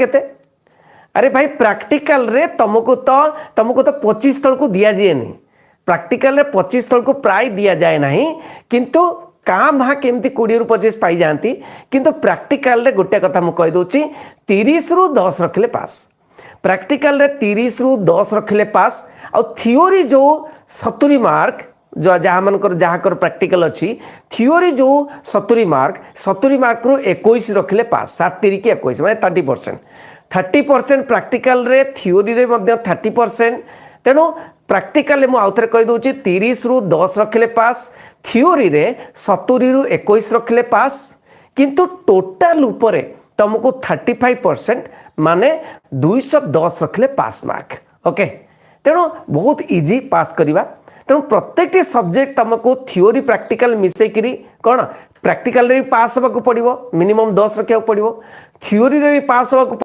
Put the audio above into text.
के अरे भाई प्राक्टिकाल तुमको तो तुमको तो पचीस तल को दिया जाए ना प्राक्टिकाल पचीस तल को प्राय दि जाए ना किंतु काम भा केमती कोड़े रु पचीस पाई जाती किंतु प्राक्टिकाल गोटे कथा मुझे तीस रु दस रखिले पास प्राक्टिकाल तीस रु दस रखिले पास आ थोरी जो सतुरी मार्क ଯାହାମାନଙ୍କର ଯାହାଙ୍କର ପ୍ରାକ୍ଟିକାଲ ଅଛି ଥିଓରି ଯେଉଁ ସତୁରି ମାର୍କ ସତୁରି ମାର୍କରୁ ଏକୋଇଶ ରଖିଲେ ପାସ୍ ସାତ ତିରିକି ଏକୋଇଶ ମାନେ ଥାର୍ଟି ପରସେଣ୍ଟ ଥାର୍ଟି ପରସେଣ୍ଟ ପ୍ରାକ୍ଟିକାଲରେ ଥିଓରିରେ ମଧ୍ୟ ଥାର୍ଟି ପରସେଣ୍ଟ ତେଣୁ ପ୍ରାକ୍ଟିକାଲରେ ମୁଁ ଆଉଥରେ କହିଦେଉଛି ତିରିଶରୁ ଦଶ ରଖିଲେ ପାସ୍ ଥିଓରିରେ ସତୁରିରୁ ଏକୋଇଶ ରଖିଲେ ପାସ୍ କିନ୍ତୁ ଟୋଟାଲ ଉପରେ ତୁମକୁ ଥାର୍ଟି ଫାଇଭ୍ ପରସେଣ୍ଟ ମାନେ ଦୁଇଶହ ଦଶ ରଖିଲେ ପାସ୍ ମାର୍କ ଓକେ तेणु बहुत इजी पास करवा तेणु प्रत्येक सब्जेक्ट तुमको थिरी प्राक्टिकाल मिसेक कौन प्राक्टिकाल पास होगा पड़ो मिनिमम दस रखा पड़ो थिरी पास होगा